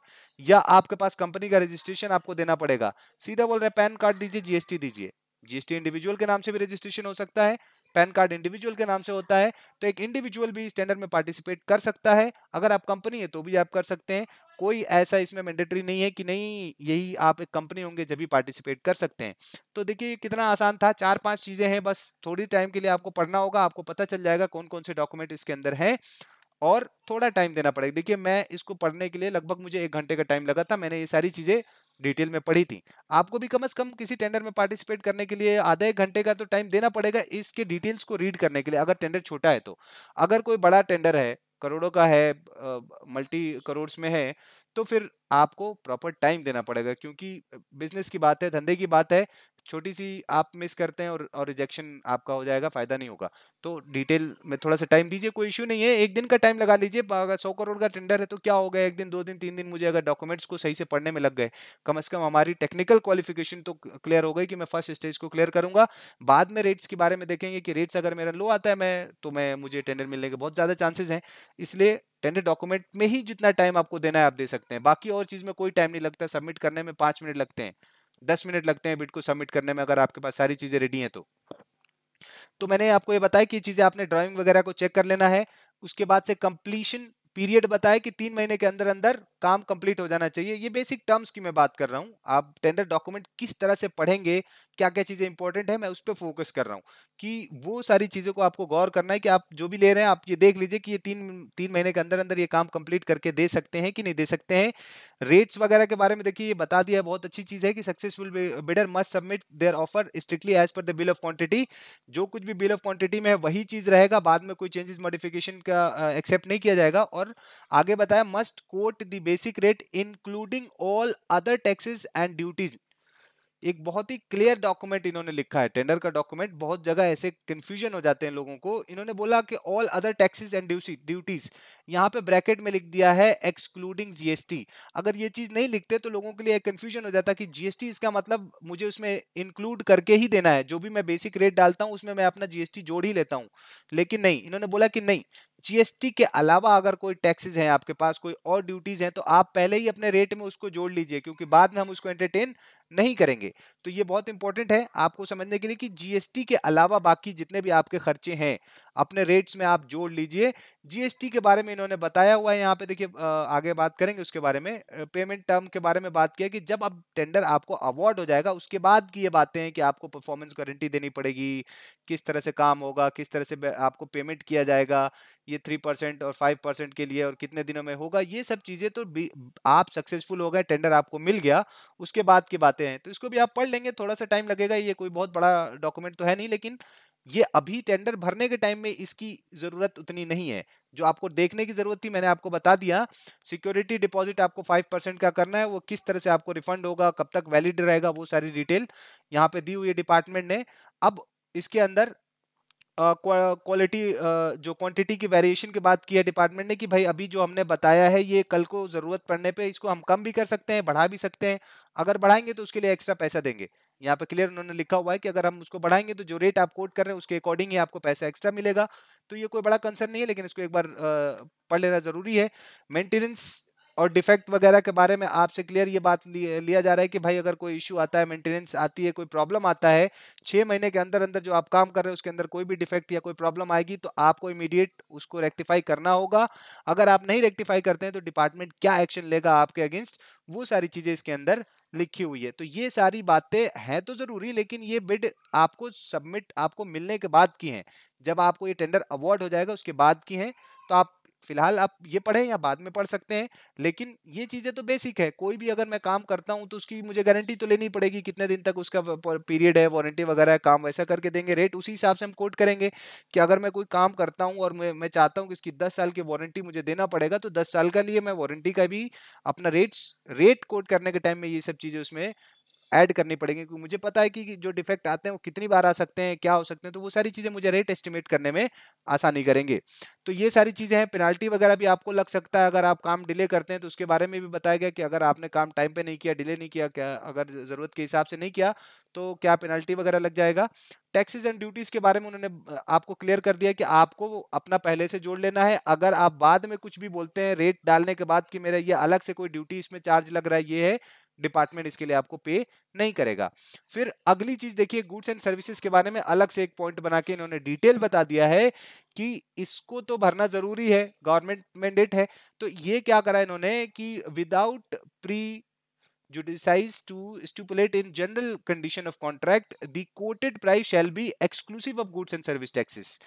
या आपके पास कंपनी का रजिस्ट्रेशन आपको देना पड़ेगा सीधा बोल रहे पैन कार्ड दीजिए जीएसटी दीजिए जीएसटी इंडिविजुअल के नाम से भी रजिस्ट्रेशन हो सकता है पैन कार्ड इंडिविजुअल के नाम से होता है तो एक इंडिविजुअल भी इस टेंडर में पार्टिसिपेट कर सकता है अगर आप कंपनी है तो भी आप कर सकते हैं कोई ऐसा इसमें मैंडेटरी नहीं है कि नहीं यही आप एक कंपनी होंगे जब भी पार्टिसिपेट कर सकते हैं तो देखिए कितना आसान था चार पांच चीज़ें हैं बस थोड़ी टाइम के लिए आपको पढ़ना होगा आपको पता चल जाएगा कौन कौन से डॉक्यूमेंट इसके अंदर है और थोड़ा टाइम देना पड़ेगा देखिए मैं इसको पढ़ने के लिए लगभग मुझे एक घंटे का टाइम लगा था मैंने ये सारी चीज़ें डिटेल में पढ़ी थी आपको भी कम से कम किसी टेंडर में पार्टिसिपेट करने के लिए आधा एक घंटे का तो टाइम देना पड़ेगा इसके डिटेल्स को रीड करने के लिए अगर टेंडर छोटा है तो अगर कोई बड़ा टेंडर है करोड़ों का है मल्टी करोड़ में है तो फिर आपको प्रॉपर टाइम देना पड़ेगा क्योंकि बिजनेस की बात है धंधे की बात है छोटी सी आप मिस करते हैं और और रिजेक्शन आपका हो जाएगा फायदा नहीं होगा तो डिटेल में थोड़ा सा टाइम दीजिए कोई इश्यू नहीं है एक दिन का टाइम लगा लीजिए अगर सौ करोड़ का टेंडर है तो क्या होगा एक दिन दो दिन तीन दिन मुझे अगर डॉक्यूमेंट्स को सही से पढ़ने में लग गए कम से कम हमारी टेक्निकल क्वालिफिकेशन तो क्लियर हो गई कि मैं फर्स्ट स्टेज को क्लियर करूंगा बाद में रेट्स के बारे में देखेंगे कि रेट्स अगर मेरा लो आता है मैं तो मैं मुझे टेंडर मिलने के बहुत ज़्यादा चांसेज हैं इसलिए टेंडर डॉक्यूमेंट में ही जितना टाइम आपको देना है आप दे सकते हैं बाकी और चीज़ में कोई टाइम नहीं लगता सबमिट करने में पाँच मिनट लगते हैं दस मिनट लगते हैं बिट को सबमिट करने में अगर आपके पास सारी चीज़ें रेडी हैं तो तो मैंने आपको ये बताया कि चीज़ें आपने ड्राइविंग वगैरह को चेक कर लेना है उसके बाद से कंप्लीशन पीरियड बताया कि तीन महीने के अंदर अंदर काम कंप्लीट हो जाना चाहिए ये बेसिक टर्म्स की मैं बात कर रहा हूँ आप टेंडर डॉक्यूमेंट किस तरह से पढ़ेंगे क्या क्या चीज़ें इंपॉर्टेंट है मैं उस पर फोकस कर रहा हूँ कि वो सारी चीज़ों को आपको गौर करना है कि आप जो भी ले रहे हैं आप ये देख लीजिए कि ये तीन तीन महीने के अंदर अंदर ये काम कंप्लीट करके दे सकते हैं कि नहीं दे सकते हैं रेट्स वगैरह के बारे में देखिए ये बता दिया बहुत अच्छी चीज़ है कि successful bidder must submit their offer strictly as per the bill of quantity जो कुछ भी बिल ऑफ क्वांटिटी में है वही चीज़ रहेगा बाद में कोई चेंजेस मॉडिफिकेशन का एक्सेप्ट नहीं किया जाएगा और आगे बताया must quote the basic rate including all other taxes and duties एक बहुत ही क्लियर डॉक्यूमेंट इन्होंने लिखा है टेंडर का डॉक्यूमेंट बहुत जगह ऐसे कंफ्यूजन हो जाते हैं लोगों को इन्होंने बोला कि all other taxes and duties यहाँ पे ब्रैकेट में लिख दिया है एक्सक्लूडिंग जीएसटी अगर ये चीज नहीं लिखते तो लोगों के लिए कंफ्यूजन हो जाता कि जीएसटी इसका मतलब मुझे उसमें इंक्लूड करके ही देना है जो भी मैं बेसिक रेट डालता हूँ उसमें मैं अपना जीएसटी जोड़ ही लेता हूँ लेकिन नहीं इन्होंने बोला कि नहीं जीएसटी के अलावा अगर कोई टैक्सेस हैं आपके पास कोई और ड्यूटीज हैं तो आप पहले ही अपने रेट में उसको जोड़ लीजिए क्योंकि बाद में हम उसको एंटरटेन नहीं करेंगे तो ये बहुत इंपॉर्टेंट है आपको समझने के लिए कि जीएसटी के अलावा बाकी जितने भी आपके खर्चे हैं अपने रेट्स में आप जोड़ लीजिए जीएसटी के बारे में इन्होंने बताया हुआ है यहाँ पे देखिए आगे बात करेंगे उसके बारे में पेमेंट टर्म के बारे में बात किया कि जब अब टेंडर आपको अवार्ड हो जाएगा उसके बाद की ये बातें हैं कि आपको परफॉर्मेंस गारंटी देनी पड़ेगी किस तरह से काम होगा किस तरह से आपको पेमेंट किया जाएगा ये थ्री परसेंट और फाइव परसेंट के लिए और कितने दिनों में होगा ये सब चीज़ें तो आप सक्सेसफुल हो गए टेंडर आपको मिल गया उसके बाद की बातें हैं तो इसको भी आप पढ़ लेंगे थोड़ा सा टाइम लगेगा ये कोई बहुत बड़ा डॉक्यूमेंट तो है नहीं लेकिन ये अभी टेंडर भरने के टाइम में इसकी जरूरत उतनी नहीं है जो आपको देखने की जरूरत थी मैंने आपको बता दिया सिक्योरिटी डिपॉजिट आपको फाइव परसेंट का करना है वो किस तरह से आपको रिफंड होगा कब तक वैलिड रहेगा वो सारी डिटेल यहाँ पे दी हुई है डिपार्टमेंट ने अब इसके अंदर क्वालिटी uh, uh, जो क्वांटिटी की वेरिएशन की बात की है डिपार्टमेंट ने कि भाई अभी जो हमने बताया है ये कल को जरूरत पड़ने पे इसको हम कम भी कर सकते हैं बढ़ा भी सकते हैं अगर बढ़ाएंगे तो उसके लिए एक्स्ट्रा पैसा देंगे यहाँ पे क्लियर उन्होंने लिखा हुआ है कि अगर हम उसको बढ़ाएंगे तो जो रेट आप कोट कर रहे हैं उसके अकॉर्डिंग ही आपको पैसा एक्स्ट्रा मिलेगा तो ये कोई बड़ा कंसर्न नहीं है लेकिन इसको एक बार पढ़ लेना जरूरी है मेंटेनेंस और डिफेक्ट वगैरह के बारे में आपसे क्लियर ये बात लिया जा रहा है कि भाई अगर कोई इश्यू आता है मेंटेनेंस आती है कोई प्रॉब्लम आता है छः महीने के अंदर अंदर जो आप काम कर रहे हैं उसके अंदर कोई भी डिफेक्ट या कोई प्रॉब्लम आएगी तो आपको इमीडिएट उसको रेक्टिफाई करना होगा अगर आप नहीं रेक्टिफाई करते हैं तो डिपार्टमेंट क्या एक्शन लेगा आपके अगेंस्ट वो सारी चीज़ें इसके अंदर लिखी हुई है तो ये सारी बातें हैं तो जरूरी लेकिन ये बिड आपको सबमिट आपको मिलने के बाद की हैं जब आपको ये टेंडर अवार्ड हो जाएगा उसके बाद की हैं तो आप फिलहाल आप ये पढ़ें या बाद में पढ़ सकते हैं लेकिन ये चीज़ें तो बेसिक है कोई भी अगर मैं काम करता हूँ तो उसकी मुझे गारंटी तो लेनी पड़ेगी कितने दिन तक उसका पीरियड है वारंटी वगैरह है काम वैसा करके देंगे रेट उसी हिसाब से हम कोट करेंगे कि अगर मैं कोई काम करता हूँ और मैं मैं चाहता हूँ कि इसकी दस साल की वारंटी मुझे देना पड़ेगा तो दस साल का लिए मैं वारंटी का भी अपना रेट्स रेट कोट करने के टाइम में ये सब चीज़ें उसमें ऐड करनी पड़ेगी क्योंकि मुझे पता है कि जो डिफेक्ट आते हैं वो कितनी बार आ सकते हैं क्या हो सकते हैं तो वो सारी चीज़ें मुझे रेट एस्टिमेट करने में आसानी करेंगे तो ये सारी चीज़ें हैं पेनाल्टी वगैरह भी आपको लग सकता है अगर आप काम डिले करते हैं तो उसके बारे में भी बताया गया कि अगर आपने काम टाइम पे नहीं किया डिले नहीं किया क्या अगर ज़रूरत के हिसाब से नहीं किया तो क्या पेनल्टी वगैरह लग जाएगा टैक्सेस एंड ड्यूटीज के बारे में उन्होंने आपको क्लियर कर दिया कि आपको अपना पहले से जोड़ लेना है अगर आप बाद में कुछ भी बोलते हैं रेट डालने के बाद कि मेरा ये अलग से कोई ड्यूटी इसमें चार्ज लग रहा है ये है डिपार्टमेंट इसके लिए आपको पे नहीं करेगा फिर अगली चीज देखिए गुड्स एंड सर्विसेज के बारे में अलग से एक पॉइंट बना के इन्होंने डिटेल बता दिया है कि इसको तो भरना जरूरी है गवर्नमेंट मैंडेट है तो ये क्या करा इन्होंने कि without pre judiciaries to stipulate in general condition of contract the quoted price shall be exclusive of goods and service taxes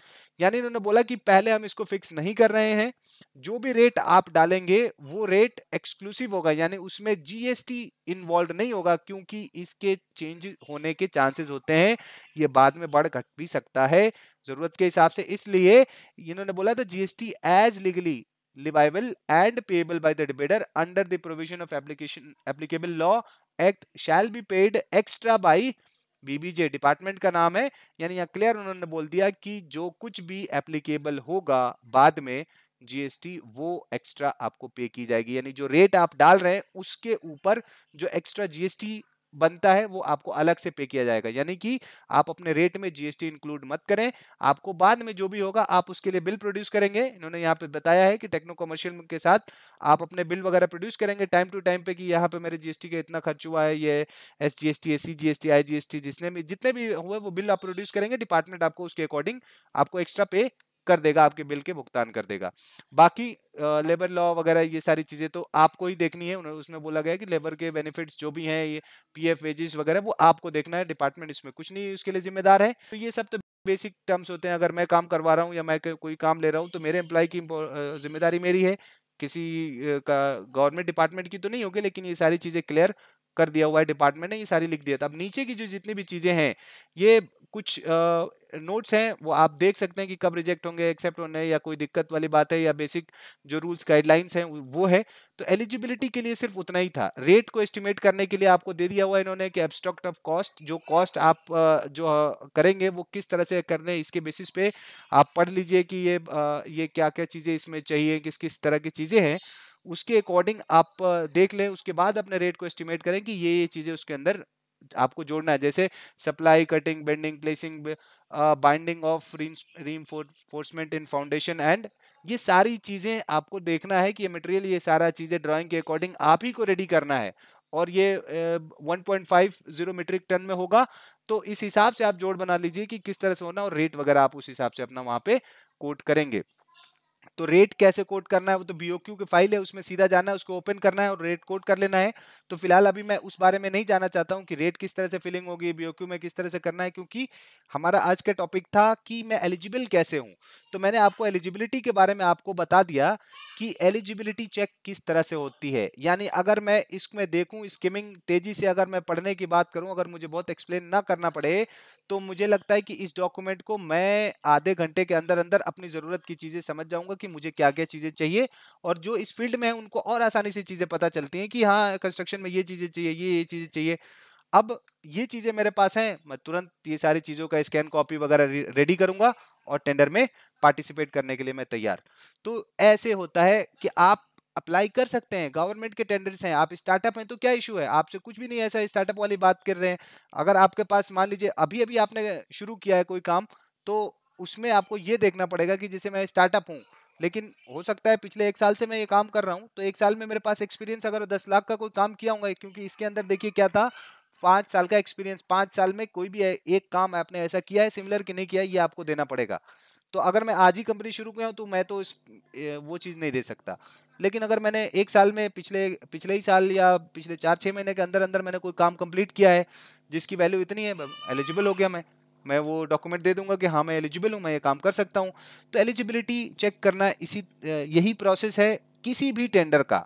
यानी इन्होंने बोला कि पहले हम इसको फिक्स नहीं कर रहे हैं जो भी रेट आप डालेंगे वो रेट एक्सक्लूसिव होगा यानी उसमें जीएसटी इन्वॉल्व नहीं होगा क्योंकि इसके चेंज होने के चांसेस होते हैं ये बाद में बढ़ घट भी सकता है जरूरत के हिसाब से इसलिए इन्होंने बोला था GST as legally liable and payable by the debitor under the provision of application applicable law act shall be paid extra by BBJ department का नाम है यानी यहाँ क्लियर उन्होंने बोल दिया कि जो कुछ भी एप्लीकेबल होगा बाद में जीएसटी वो एक्स्ट्रा आपको पे की जाएगी यानी जो रेट आप डाल रहे हैं उसके ऊपर जो एक्स्ट्रा जीएसटी बनता है वो आपको अलग से पे किया जाएगा यानी कि आप अपने रेट में जीएसटी इंक्लूड मत करें आपको बाद में जो भी होगा आप उसके लिए बिल प्रोड्यूस करेंगे इन्होंने यहाँ पे बताया है कि टेक्नो कमर्शियल के साथ आप अपने बिल वगैरह प्रोड्यूस करेंगे टाइम टू टाइम पे कि यहाँ पे मेरे जीएसटी का इतना खर्च हुआ है ये S G S T C I G S T जिसने भी जितने भी हुए वो बिल आप प्रोड्यूस करेंगे डिपार्टमेंट आपको उसके अकॉर्डिंग आपको एक्स्ट्रा पे कर देगा आपके बिल के भुगतान कर देगा बाकी लेबर लॉ वगैरह ये सारी चीज़ें तो आपको ही देखनी है उसमें बोला गया कि लेबर के बेनिफिट्स जो भी हैं ये पी एफ वेजेस वगैरह वो आपको देखना है डिपार्टमेंट इसमें कुछ नहीं उसके लिए जिम्मेदार है तो ये सब तो बेसिक टर्म्स होते हैं अगर मैं काम करवा रहा हूँ या मैं कोई काम ले रहा हूँ तो मेरे एम्प्लॉय की जिम्मेदारी मेरी है किसी का गवर्नमेंट डिपार्टमेंट की तो नहीं होगी लेकिन ये सारी चीज़ें क्लियर कर दिया हुआ है डिपार्टमेंट ने ये सारी लिख दिया था अब नीचे की जो जितनी भी चीजें हैं ये कुछ नोट्स हैं वो आप देख सकते हैं कि कब रिजेक्ट होंगे एक्सेप्ट होने या कोई दिक्कत वाली बात है या बेसिक जो रूल्स गाइडलाइंस हैं वो है तो एलिजिबिलिटी के लिए सिर्फ उतना ही था रेट को एस्टिमेट करने के लिए आपको दे दिया हुआ इन्होंने कि एब्स्ट्रक्ट ऑफ कॉस्ट जो कॉस्ट आप जो करेंगे वो किस तरह से करने इसके बेसिस पे आप पढ़ लीजिए कि ये ये क्या क्या चीज़ें इसमें चाहिए किस किस तरह की चीज़ें हैं उसके अकॉर्डिंग आप देख लें उसके बाद अपने रेट को एस्टिमेट करें कि ये ये चीज़ें उसके अंदर आपको जोड़ना है जैसे supply cutting bending placing binding of reinforcement in foundation and ये सारी चीज़ें आपको देखना है कि ये मटेरियल ये सारा चीज़ें ड्राइंग के अकॉर्डिंग आप ही को रेडी करना है और ये one point five zero metric ton में होगा तो इस हिसाब से आप जोड़ बना लीजिए कि किस तरह से होना और रेट वगैरह आप उस हिसाब से अपना वहाँ पे कोट करेंगे तो रेट कैसे कोट करना है वो तो बीओक्यू की फाइल है उसमें सीधा जाना है उसको ओपन करना है और रेट कोट कर लेना है तो फिलहाल अभी मैं उस बारे में नहीं जाना चाहता हूँ कि रेट किस तरह से फिलिंग होगी बीओक्यू में किस तरह से करना है क्योंकि हमारा आज का टॉपिक था कि मैं एलिजिबल कैसे हूँ तो मैंने आपको एलिजिबिलिटी के बारे में आपको बता दिया कि एलिजिबिलिटी चेक किस तरह से होती है यानी अगर मैं इसमें देखूँ स्किमिंग तेजी से अगर मैं पढ़ने की बात करूँ अगर मुझे बहुत एक्सप्लेन ना करना पड़े तो मुझे लगता है कि इस डॉक्यूमेंट को मैं आधे घंटे के अंदर अंदर अपनी ज़रूरत की चीज़ें समझ जाऊंगा कि कि मुझे क्या क्या चीज़ें चाहिए और जो इस फील्ड में है उनको और आसानी से चीज़ें पता चलती हैं कि हाँ कंस्ट्रक्शन में ये चीज़ें चाहिए ये ये चीज़ें चाहिए अब ये चीज़ें मेरे पास हैं मैं तुरंत ये सारी चीज़ों का स्कैन कॉपी वगैरह रेडी करूँगा और टेंडर में पार्टिसिपेट करने के लिए मैं तैयार तो ऐसे होता है कि आप अप्लाई कर सकते हैं गवर्नमेंट के टेंडर्स हैं आप स्टार्टअप हैं तो क्या इशू है आपसे कुछ भी नहीं ऐसा स्टार्टअप वाली बात कर रहे हैं अगर आपके पास मान लीजिए अभी अभी आपने शुरू किया है कोई काम तो उसमें आपको ये देखना पड़ेगा कि जैसे मैं स्टार्टअप हूँ लेकिन हो सकता है पिछले एक साल से मैं ये काम कर रहा हूँ तो एक साल में मेरे पास एक्सपीरियंस अगर दस लाख का कोई काम किया होगा क्योंकि इसके अंदर देखिए क्या था पाँच साल का एक्सपीरियंस पाँच साल में कोई भी एक काम आपने ऐसा किया है सिमिलर कि नहीं किया है ये आपको देना पड़ेगा तो अगर मैं आज ही कंपनी शुरू किया हूँ तो मैं तो इस वो चीज़ नहीं दे सकता लेकिन अगर मैंने एक साल में पिछले पिछले ही साल या पिछले चार छः महीने के अंदर अंदर मैंने कोई काम कंप्लीट किया है जिसकी वैल्यू इतनी है एलिजिबल हो गया मैं मैं वो डॉक्यूमेंट दे दूंगा कि हाँ मैं एलिजिबल हूँ मैं ये काम कर सकता हूँ तो एलिजिबिलिटी चेक करना इसी यही प्रोसेस है किसी भी टेंडर का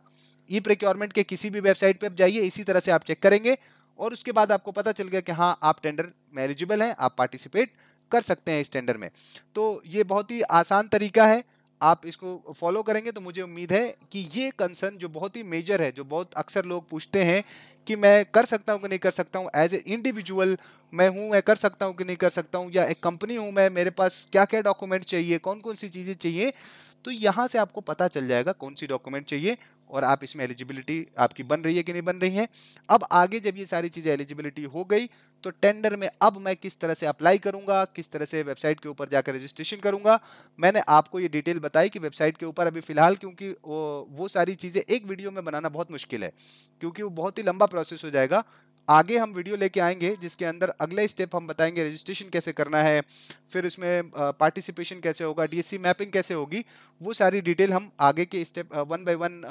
ई प्रिक्योरमेंट के किसी भी वेबसाइट पर आप जाइए इसी तरह से आप चेक करेंगे और उसके बाद आपको पता चल गया कि हाँ आप टेंडर में एलिजिबल हैं आप पार्टिसिपेट कर सकते हैं इस टेंडर में तो ये बहुत ही आसान तरीका है आप इसको फॉलो करेंगे तो मुझे उम्मीद है कि ये कंसर्न जो बहुत ही मेजर है जो बहुत अक्सर लोग पूछते हैं कि मैं कर सकता हूँ कि नहीं कर सकता हूँ एज ए इंडिविजुअल मैं हूँ मैं कर सकता हूँ कि नहीं कर सकता हूँ या एक कंपनी हूँ मैं मेरे पास क्या क्या डॉक्यूमेंट चाहिए कौन कौन सी चीज़ें चाहिए तो यहाँ से आपको पता चल जाएगा कौन सी डॉक्यूमेंट चाहिए और आप इसमें एलिजिबिलिटी आपकी बन रही है कि नहीं बन रही है अब आगे जब ये सारी चीज़ें एलिजिबिलिटी हो गई तो टेंडर में अब मैं किस तरह से अप्लाई करूंगा किस तरह से वेबसाइट के ऊपर जाकर रजिस्ट्रेशन करूंगा मैंने आपको ये डिटेल बताई कि वेबसाइट के ऊपर अभी फिलहाल क्योंकि वो, वो सारी चीज़ें एक वीडियो में बनाना बहुत मुश्किल है क्योंकि वो बहुत ही लंबा प्रोसेस हो जाएगा आगे हम वीडियो लेके आएंगे जिसके अंदर अगला स्टेप हम बताएंगे रजिस्ट्रेशन कैसे करना है फिर इसमें पार्टिसिपेशन कैसे होगा डीएससी मैपिंग कैसे होगी वो सारी डिटेल हम आगे के step one by one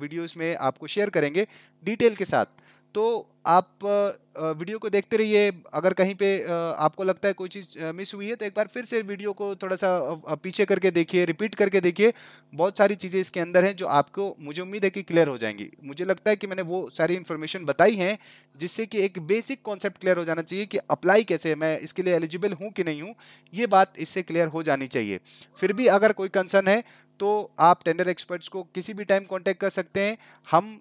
videos में आपको शेयर करेंगे डिटेल के साथ तो आप वीडियो को देखते रहिए अगर कहीं पे आपको लगता है कोई चीज़ मिस हुई है तो एक बार फिर से वीडियो को थोड़ा सा पीछे करके देखिए रिपीट करके देखिए बहुत सारी चीज़ें इसके अंदर हैं जो आपको मुझे उम्मीद है कि क्लियर हो जाएंगी मुझे लगता है कि मैंने वो सारी इन्फॉर्मेशन बताई हैं जिससे कि एक बेसिक कॉन्सेप्ट क्लियर हो जाना चाहिए कि अप्लाई कैसे है मैं इसके लिए एलिजिबल हूँ कि नहीं हूँ ये बात इससे क्लियर हो जानी चाहिए फिर भी अगर कोई कंसर्न है तो आप टेंडर एक्सपर्ट्स को किसी भी टाइम कांटेक्ट कर सकते हैं हम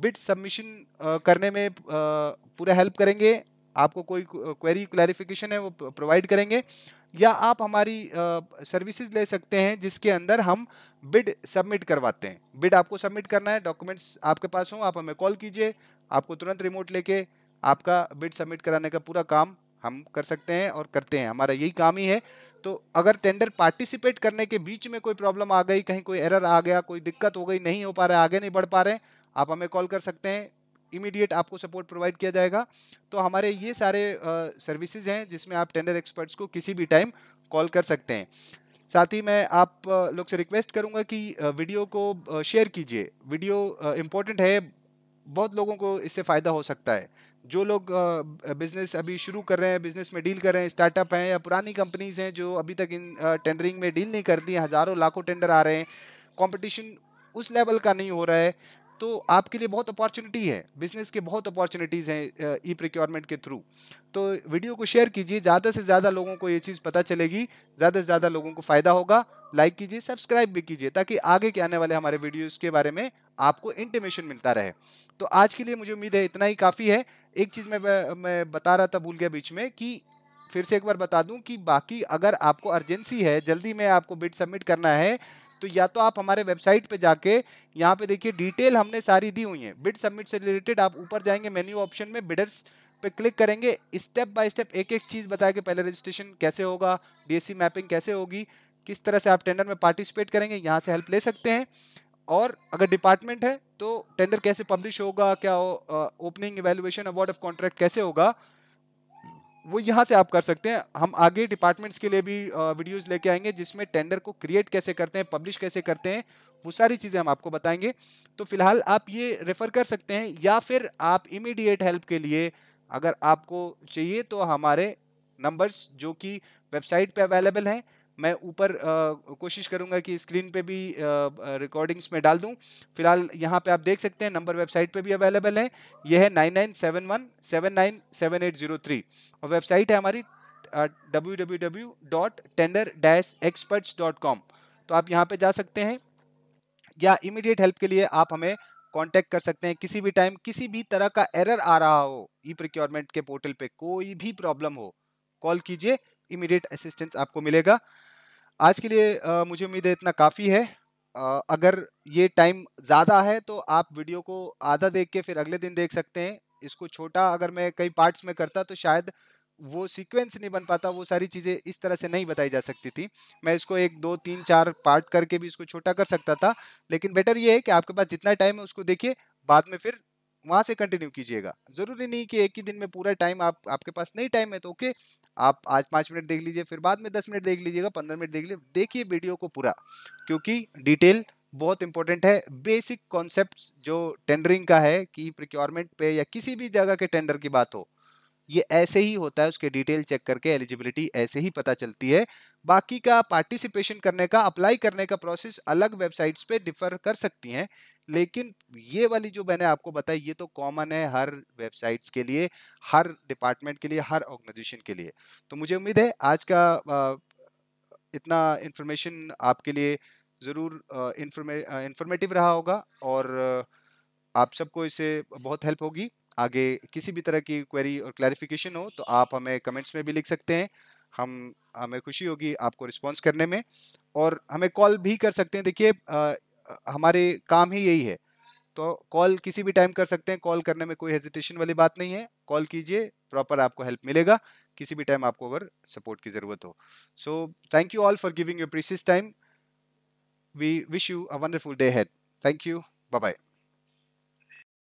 बिट सबमिशन करने में पूरा हेल्प करेंगे आपको कोई क्वेरी क्लैरिफिकेशन है वो प्रोवाइड करेंगे या आप हमारी सर्विसेज ले सकते हैं जिसके अंदर हम बिड सबमिट करवाते हैं बिड आपको सबमिट करना है डॉक्यूमेंट्स आपके पास हों आप हमें कॉल कीजिए आपको तुरंत रिमोट लेके आपका बिड सबमिट कराने का पूरा काम हम कर सकते हैं और करते हैं हमारा यही काम ही है तो अगर टेंडर पार्टिसिपेट करने के बीच में कोई प्रॉब्लम आ गई कहीं कोई एरर आ गया कोई दिक्कत हो गई नहीं हो पा रहा आगे नहीं बढ़ पा रहे आप हमें कॉल कर सकते हैं इमीडिएट आपको सपोर्ट प्रोवाइड किया जाएगा तो हमारे ये सारे सर्विसेज हैं जिसमें आप टेंडर एक्सपर्ट्स को किसी भी टाइम कॉल कर सकते हैं साथ ही मैं आप लोग से रिक्वेस्ट करूंगा कि वीडियो को शेयर कीजिए वीडियो इम्पोर्टेंट है बहुत लोगों को इससे फ़ायदा हो सकता है जो लोग बिज़नेस अभी शुरू कर रहे हैं बिज़नेस में डील कर रहे हैं स्टार्टअप हैं या पुरानी कंपनीज़ हैं जो अभी तक इन टेंडरिंग में डील नहीं करती हज़ारों लाखों टेंडर आ रहे हैं कॉम्पिटिशन उस लेवल का नहीं हो रहा है तो आपके लिए बहुत अपॉर्चुनिटी है बिजनेस के बहुत अपॉर्चुनिटीज़ हैं ई प्रिक्योरमेंट के थ्रू तो वीडियो को शेयर कीजिए ज़्यादा से ज़्यादा लोगों को ये चीज़ पता चलेगी ज़्यादा से ज़्यादा लोगों को फ़ायदा होगा लाइक कीजिए सब्सक्राइब भी कीजिए ताकि आगे के आने वाले हमारे वीडियोज़ के बारे में आपको इंटीमेशन मिलता रहे तो आज के लिए मुझे उम्मीद है इतना ही काफ़ी है एक चीज़ मैं मैं बता रहा था भूल गया बीच में कि फिर से एक बार बता दूं कि बाकी अगर आपको अर्जेंसी है जल्दी में आपको बिट सबमिट करना है तो या तो आप हमारे वेबसाइट पे जाके यहाँ पे देखिए डिटेल हमने सारी दी हुई है बिड सबमिट से रिलेटेड आप ऊपर जाएंगे मेन्यू ऑप्शन में बिडर्स पे क्लिक करेंगे स्टेप बाय स्टेप एक एक चीज़ बताया कि पहले रजिस्ट्रेशन कैसे होगा डीएससी मैपिंग कैसे होगी किस तरह से आप टेंडर में पार्टिसिपेट करेंगे यहाँ से हेल्प ले सकते हैं और अगर डिपार्टमेंट है तो टेंडर कैसे पब्लिश होगा क्या opening evaluation award of contract कैसे होगा वो यहाँ से आप कर सकते हैं हम आगे डिपार्टमेंट्स के लिए भी वीडियोस लेके आएंगे जिसमें टेंडर को क्रिएट कैसे करते हैं पब्लिश कैसे करते हैं वो सारी चीज़ें हम आपको बताएंगे तो फिलहाल आप ये रेफ़र कर सकते हैं या फिर आप इमीडिएट हेल्प के लिए अगर आपको चाहिए तो हमारे नंबर्स जो कि वेबसाइट पे अवेलेबल हैं मैं ऊपर कोशिश करूंगा कि स्क्रीन पे भी रिकॉर्डिंग्स में डाल दूं फिलहाल यहाँ पे आप देख सकते हैं नंबर वेबसाइट पे भी अवेलेबल है यह है nine nine seven one seven nine seven eight zero three और वेबसाइट है हमारी W W W dot tender dash experts dot com तो आप यहाँ पे जा सकते हैं या इमीडिएट हेल्प के लिए आप हमें कांटेक्ट कर सकते हैं किसी भी टाइम किसी भी तरह का एरर आ रहा हो ई प्रिक्योरमेंट के पोर्टल पे कोई भी प्रॉब्लम हो कॉल कीजिए इमीडिएट असिस्टेंस आपको मिलेगा आज के लिए आ, मुझे उम्मीद है इतना काफ़ी है आ, अगर ये टाइम ज़्यादा है तो आप वीडियो को आधा देख के फिर अगले दिन देख सकते हैं इसको छोटा अगर मैं कई पार्ट्स में करता तो शायद वो सीक्वेंस नहीं बन पाता वो सारी चीज़ें इस तरह से नहीं बताई जा सकती थी मैं इसको एक दो तीन चार पार्ट करके भी इसको छोटा कर सकता था लेकिन बेटर ये है कि आपके पास जितना टाइम है उसको देखिए बाद में फिर वहाँ से कंटिन्यू कीजिएगा ज़रूरी नहीं कि एक ही दिन में पूरा टाइम आप आपके पास नहीं टाइम है तो ओके आप आज पाँच मिनट देख लीजिए फिर बाद में दस मिनट देख लीजिएगा पंद्रह मिनट देख लीजिए देखिए वीडियो को पूरा क्योंकि डिटेल बहुत इंपॉर्टेंट है बेसिक कॉन्सेप्ट जो टेंडरिंग का है कि प्रिक्योरमेंट पे या किसी भी जगह के टेंडर की बात हो ये ऐसे ही होता है उसके डिटेल चेक करके एलिजिबिलिटी ऐसे ही पता चलती है बाकी का पार्टिसिपेशन करने का अप्लाई करने का प्रोसेस अलग वेबसाइट्स पे डिफर कर सकती हैं लेकिन ये वाली जो मैंने आपको बताई ये तो कॉमन है हर वेबसाइट्स के लिए हर डिपार्टमेंट के लिए हर ऑर्गेनाइजेशन के लिए तो मुझे उम्मीद है आज का इतना इन्फॉर्मेशन आपके लिए ज़रूर इन्फॉर्मेटिव रहा होगा और आप सबको इसे बहुत हेल्प होगी आगे किसी भी तरह की क्वेरी और क्लैरिफिकेशन हो तो आप हमें कमेंट्स में भी लिख सकते हैं हम हमें खुशी होगी आपको रिस्पॉन्स करने में और हमें कॉल भी कर सकते हैं देखिए हमारे काम ही यही है तो कॉल किसी भी टाइम कर सकते हैं कॉल करने में कोई हेजिटेशन वाली बात नहीं है कॉल कीजिए प्रॉपर आपको हेल्प मिलेगा किसी भी टाइम आपको अगर सपोर्ट की ज़रूरत हो so thank you all for giving your precious time we wish you a wonderful day had thank you bye bye